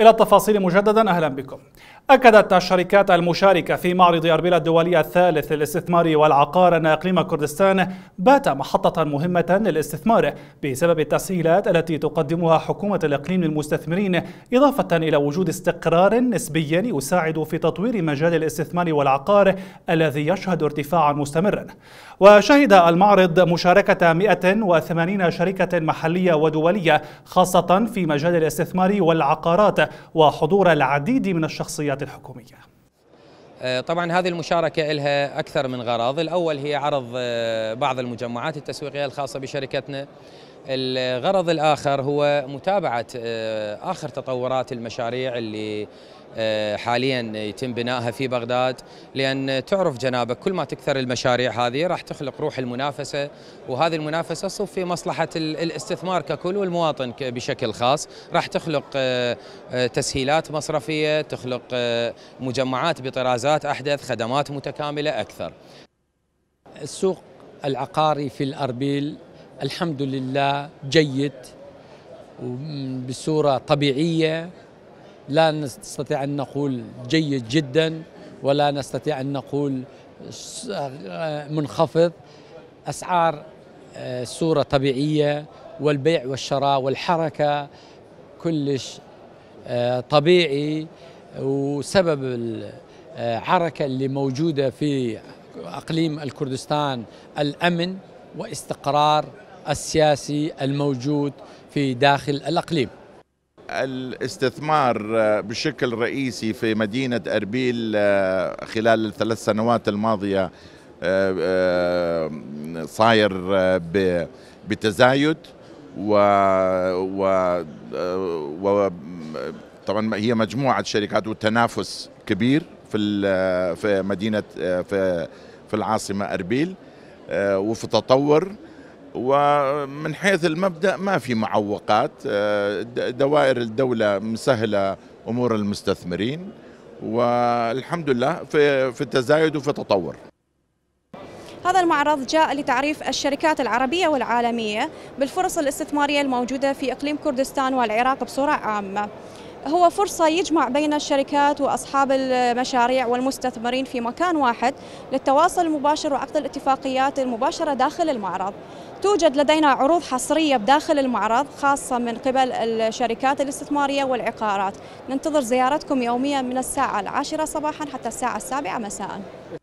إلى التفاصيل مجددا أهلا بكم أكدت الشركات المشاركة في معرض أربيل الدولي الثالث للاستثمار والعقار أن إقليم كردستان بات محطة مهمة للاستثمار بسبب التسهيلات التي تقدمها حكومة الإقليم للمستثمرين إضافة إلى وجود استقرار نسبي يساعد في تطوير مجال الاستثمار والعقار الذي يشهد ارتفاعا مستمرا وشهد المعرض مشاركة 180 شركة محلية ودولية خاصة في مجال الاستثمار والعقارات وحضور العديد من الشخصيات الحكومية آه، طبعا هذه المشاركة لها أكثر من غرض الأول هي عرض آه، بعض المجمعات التسويقية الخاصة بشركتنا الغرض الآخر هو متابعة آه، آخر تطورات المشاريع اللي آه، حاليا يتم بنائها في بغداد لأن تعرف جنابك كل ما تكثر المشاريع هذه راح تخلق روح المنافسة وهذه المنافسة صف في مصلحة الاستثمار ككل والمواطن بشكل خاص راح تخلق آه، تسهيلات مصرفية تخلق مجمعات بطرازات أحدث خدمات متكاملة أكثر السوق العقاري في الأربيل الحمد لله جيد بصورة طبيعية لا نستطيع أن نقول جيد جدا ولا نستطيع أن نقول منخفض أسعار آه، صورة طبيعية والبيع والشراء والحركة كلش آه، طبيعي وسبب الحركة اللي موجودة في أقليم الكردستان الأمن واستقرار السياسي الموجود في داخل الأقليم الاستثمار بشكل رئيسي في مدينة أربيل آه، خلال الثلاث سنوات الماضية آه، آه، صاير بتزايد و, و, و طبعا هي مجموعة شركات والتنافس كبير في في مدينة في في العاصمة أربيل وفي تطور ومن حيث المبدا ما في معوقات آه، دوائر الدوله مسهله امور المستثمرين والحمد لله في في تزايد وفي تطور هذا المعرض جاء لتعريف الشركات العربية والعالمية بالفرص الاستثمارية الموجودة في إقليم كردستان والعراق بصورة عامة هو فرصة يجمع بين الشركات وأصحاب المشاريع والمستثمرين في مكان واحد للتواصل المباشر وعقد الاتفاقيات المباشرة داخل المعرض توجد لدينا عروض حصرية بداخل المعرض خاصة من قبل الشركات الاستثمارية والعقارات ننتظر زيارتكم يوميا من الساعة العاشرة صباحا حتى الساعة السابعة مساء